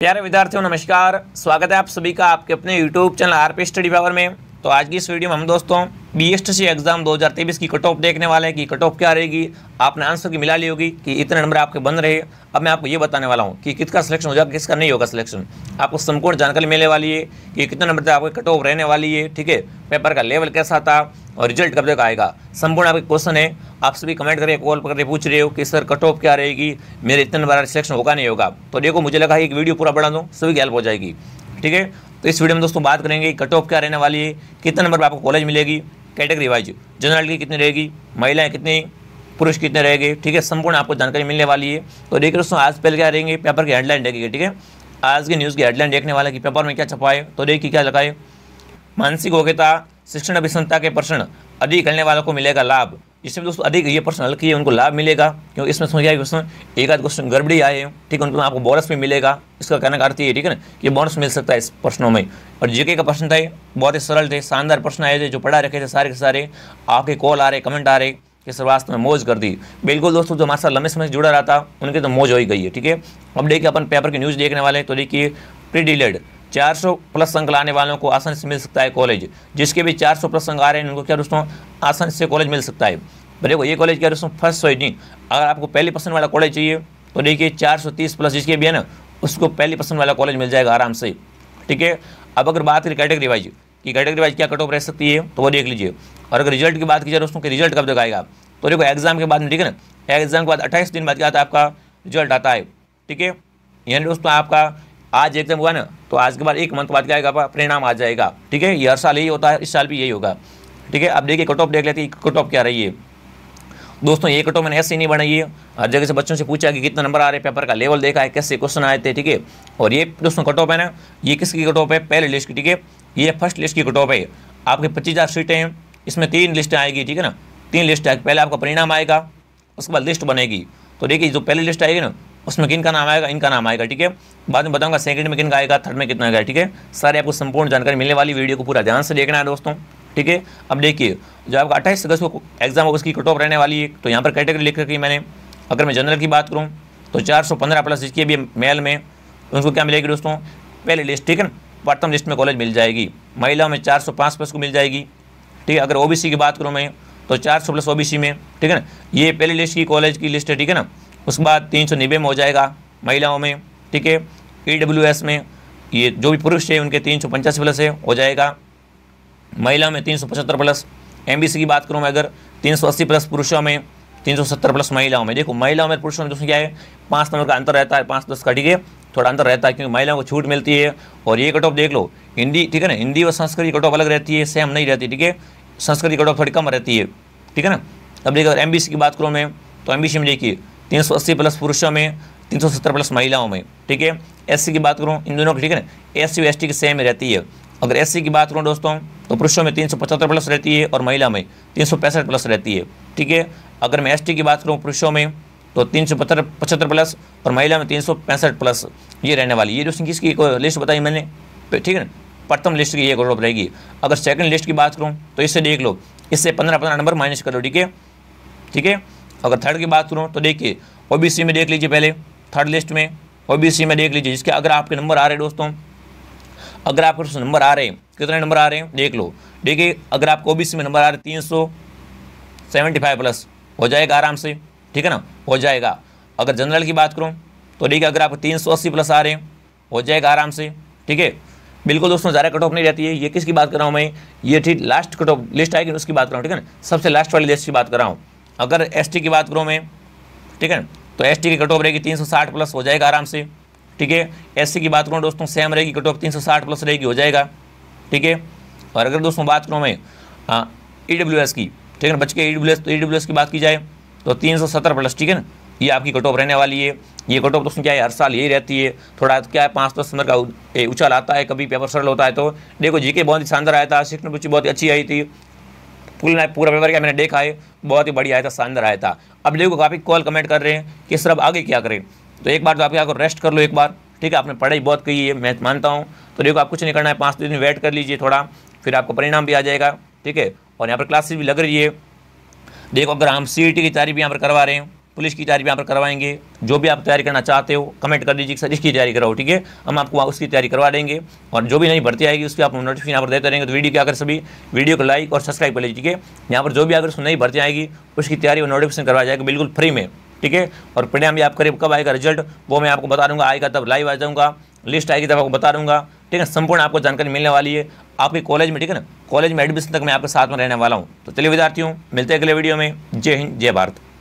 प्यारे विद्यार्थियों नमस्कार स्वागत है आप सभी का आपके अपने YouTube channel R P study power में तो आज की इस वीडियो में हम दोस्तों बी एस सी एग्ज़ाम 2023 की कट ऑफ देखने वाले हैं कि कट ऑफ क्या रहेगी आपने आंसर की मिला ली होगी कि इतने नंबर आपके बन रहे अब मैं आपको ये बताने वाला हूँ कि किसका सिलेक्शन हो जाएगा किसका नहीं होगा सिलेक्शन आपको संपूर्ण जानकारी मिलने वाली है कि कितने नंबर तक आपके कट ऑफ रहने वाली है ठीक है पेपर का लेवल कैसा था और रिजल्ट कब तक आएगा संपूर्ण आपके क्वेश्चन है आप सभी कमेंट करें कॉल करके पूछ रहे हो कि सर कट ऑफ क्या रहेगी मेरे इतने नंबर सिलेक्शन होगा नहीं होगा तो देखो मुझे लगा एक वीडियो पूरा बढ़ा दूँ सभी की हेल्प हो जाएगी ठीक है तो इस वीडियो में दोस्तों बात करेंगे कट ऑफ क्या रहने वाली है कितने नंबर पर आपको कॉलेज मिलेगी कैटेगरी वाइज जनरल की कितनी रहेगी महिलाएं कितनी पुरुष कितने रहेंगे ठीक है संपूर्ण आपको जानकारी मिलने वाली है तो देखिए दोस्तों आज पहले क्या रहेंगे पेपर की हेडलाइन देखेंगे ठीक है आज की न्यूज़ की हेडलाइन देखने वाला कि पेपर में क्या छपाए तो देखिए क्या लगाए मानसिक योग्यता शिक्षण अभिसंता के प्रश्न अधिक करने वालों को मिलेगा लाभ इसमें दोस्तों अधिक ये प्रश्न हल्की है उनको लाभ मिलेगा क्योंकि इसमें समझ आए क्वेश्चन एक आध क्वेश्चन गड़बड़ी आए हैं ठीक है उनको आपको बोनस भी मिलेगा इसका कहना का है ठीक है ना कि बोनस मिल सकता है इस प्रश्नों में और जीके का प्रश्न था बहुत ही सरल थे शानदार प्रश्न आए थे जो पढ़ा रखे थे सारे के सारे आपके कॉल आ रहे कमेंट आ रहे कि श्रीवास्तव में मौज कर दी बिल्कुल दोस्तों जो हमारे साथ लंबे समय से जुड़ा रहा था उनकी तो मौज हो ही गई है ठीक है अब देखिए अपन पेपर की न्यूज़ देखने वाले तो देखिए प्री डिलेड 400 प्लस अंक लाने वालों को आसानी से मिल सकता है कॉलेज जिसके भी 400 प्लस अंक आ रहे हैं उनको क्या दोस्तों आसानी से कॉलेज मिल सकता है देखो ये कॉलेज क्या दोस्तों फर्स्ट चॉइसिंग अगर आपको पहली पसंद वाला कॉलेज चाहिए तो देखिए 430 प्लस जिसके भी है ना उसको पहली पसंद वाला कॉलेज मिल जाएगा आराम से ठीक है अब अगर बात करें कैटेगरी वाइज की कैटेगरी वाइज क्या कट ऑफ रह सकती है तो वो देख लीजिए और अगर रिजल्ट की बात की जाए दोस्तों कि रिजल्ट कब तक आएगा तो देखो एग्जाम के बाद में ठीक है ना एग्जाम के बाद अट्ठाईस दिन बाद क्या आता है आपका रिजल्ट आता है ठीक है यानी दोस्तों आपका आज एग्जाम हुआ ना तो आज के बाद एक मंथ बाद क्या आएगा परिणाम आ जाएगा ठीक है ये हर साल यही होता है इस साल भी यही होगा ठीक है अब देखिए कट ऑफ देख लेते हैं कट ऑफ क्या रही है दोस्तों ये कटो मैंने ऐसे नहीं बनाई है हर जगह से बच्चों से पूछा कि कितना नंबर आ रहे हैं पेपर का लेवल देखा है कैसे क्वेश्चन आए थे ठीक है और ये दोस्तों कट ऑफ है ना ये किसकी कट ऑफ है पहले लिस्ट की ठीक है ये फर्स्ट लिस्ट की कट ऑफ है आपके पच्चीस हज़ार सीटें हैं इसमें तीन लिस्ट आएगी ठीक है ना तीन लिस्ट आएगी पहले आपका परिणाम आएगा उसके बाद लिस्ट बनेगी तो देखिए जो पहली लिस्ट आएगी ना उसमें किन का नाम आएगा इनका नाम आएगा ठीक है बाद में बताऊंगा सेकंड में किन का आएगा थर्ड में कितना आएगा ठीक है सारे आपको संपूर्ण जानकारी मिलने वाली वीडियो को पूरा ध्यान से देखना है दोस्तों ठीक है अब देखिए जो आपका अट्ठाईस अगस्त को एग्जाम उसकी कट ऑफ रहने वाली है तो यहाँ पर कैटेगरी लिख रखी मैंने अगर मैं जनरल की बात करूँ तो चार सौ पंद्रह प्लस जिसकी अभी मेल में तो उनको क्या मिलेगी दोस्तों पहले लिस्ट ठीक है प्रथम लिस्ट में कॉलेज मिल जाएगी महिलाओं में चार सौ पाँच प्लस को मिल जाएगी ठीक है अगर ओबीसी की बात करूँ मैं तो चार सौ प्लस ओबीसी में ठीक है ना ये पहली लिस्ट की कॉलेज की लिस्ट है ठीक है ना उसके बाद तीन सौ निबे में हो जाएगा महिलाओं में ठीक है ई में ये जो भी पुरुष है उनके तीन प्लस है हो जाएगा महिला में तीन प्लस एम की बात करूँ मैं अगर तीन प्लस पुरुषों में तीन सौ सत्तर प्लस महिलाओं में देखो महिलाओं में पुरुषों में दोस्तों क्या है पाँच नंबर का अंतर रहता है पाँच दस का ठीक है थोड़ा अंतर रहता है क्योंकि महिलाओं को छूट मिलती है और ये कट ऑफ देख लो हिंदी ठीक है ना हिंदी और संस्कृत कट ऑफ अलग रहती है सेम नहीं रहती ठीक है संस्कृत कट ऑफ थोड़ी कम रहती है ठीक है ना अब देखिए अगर एम की बात करूँ मैं तो एम में देखिए तीन प्लस पुरुषों में तीन प्लस महिलाओं में ठीक है एस की बात करूँ इन दोनों की ठीक है ना एस यू की सेम रहती है अगर एस की बात करूँ दोस्तों तो पुरुषों में तीन प्लस रहती है और महिला में तीन प्लस रहती है ठीक है अगर मैं एस की बात करूँ पुरुषों में तो तीन सौ पचहत्तर प्लस और महिला में तीन सौ पैंसठ प्लस ये रहने वाली ये जो संख्या की लिस्ट बताई मैंने ठीक है ना प्रथम लिस्ट की ये ग्रोप रहेगी अगर सेकंड लिस्ट की बात करूँ तो इससे देख लो इससे पंद्रह पंद्रह नंबर माइनस कर लो ठीक है ठीक है अगर थर्ड की बात करूँ तो देखिए ओबीसी में देख लीजिए पहले थर्ड लिस्ट में ओबीसी में देख लीजिए जिसके अगर आपके नंबर आ रहे दोस्तों अगर आपके दोस्तों नंबर आ रहे हैं कितने नंबर आ रहे हैं देख लो देखिए अगर आपको ओबीसी में नंबर आ रहे तीन सौ सेवेंटी फाइव प्लस हो जाएगा आराम से ठीक है ना हो जाएगा अगर जनरल की बात करूँ तो देखिए अगर आप तीन सौ अस्सी प्लस आ रहे हैं हो जाएगा आराम से ठीक है बिल्कुल दोस्तों ज़्यादा कट ऑफ नहीं रहती है ये किसकी बात कर रहा हूँ मैं ये ठीक लास्ट कट ऑफ लिस्ट आएगी उसकी बात कर रहा हूँ ठीक है ना सबसे लास्ट वाली लिस्ट की बात कर रहा हूँ अगर एस की बात करूँ मैं ठीक है तो एस की कट ऑफ रहेगी तीन प्लस हो जाएगा आराम से ठीक है एस की बात करूँ दोस्तों सेम रहेगी कट ऑफ तीन प्लस रहेगी हो जाएगा ठीक है और अगर दोस्तों बात करूँ मैं ई हाँ, e की ठीक है बच के ई e तो ई e की बात की जाए तो तीन सौ सत्तर प्लस ठीक है ना ये आपकी कट ऑफ रहने वाली है ये कट ऑफ दोस्तों क्या है हर साल यही रहती है थोड़ा क्या है पाँच दस नंबर का उछाल आता है कभी पेपर सरल होता है तो देखो जीके बहुत ही शानदार आया था सिक्स बच्ची बहुत अच्छी आई थी नाइट पूरा पेपर क्या मैंने देखा है बहुत ही बढ़िया आया था शानदार आया था अब देखो काफ़ी कॉल कमेंट कर रहे हैं कि सर अब आगे क्या करें तो एक बार तो आपके आपको रेस्ट कर लो एक बार ठीक है आपने पढ़ाई बहुत की है मैं मानता हूँ तो देखो आप कुछ नहीं करना है पाँच दिन वेट कर लीजिए थोड़ा फिर आपको परिणाम भी आ जाएगा ठीक है और यहाँ पर क्लासेज भी लग रही है देखो अगर हम सी की तैयारी भी यहाँ पर करवा रहे हैं पुलिस की तैयारी भी यहाँ पर करवाएंगे जो भी आप तैयारी करना चाहते हो कमेंट कर दीजिए सर इसकी तैयारी कराओ ठीक है हम आपको उसकी तैयारी करवा देंगे और जो भी नहीं भर्ती आएगी उसकी आप नोटिफिकेशन यहाँ पर देते रहेंगे तो वीडियो क्या कर सभी वीडियो को लाइक और सब्सक्राइब कर लीजिए ठीक है यहाँ पर जो भी अगर नई भर्ती आएगी उसकी तैयारी और नोटिफिकेशन करवाया जाएगा बिल्कुल फ्री में ठीक है और परिणाम भी आप करीब कब आएगा रिजल्ट वो मैं आपको बता दूंगा आएगा तब लाइव आ जाऊँगा लिस्ट आएगी तब आपको बता दूंगा ठीक है संपूर्ण आपको जानकारी मिलने वाली है आपके कॉलेज में ठीक है ना कॉलेज में एडमिशन तक मैं आपके साथ में रहने वाला हूँ तो चलिए विद्यार्थियों मिलते हैं अगले वीडियो में जय हिंद जय भारत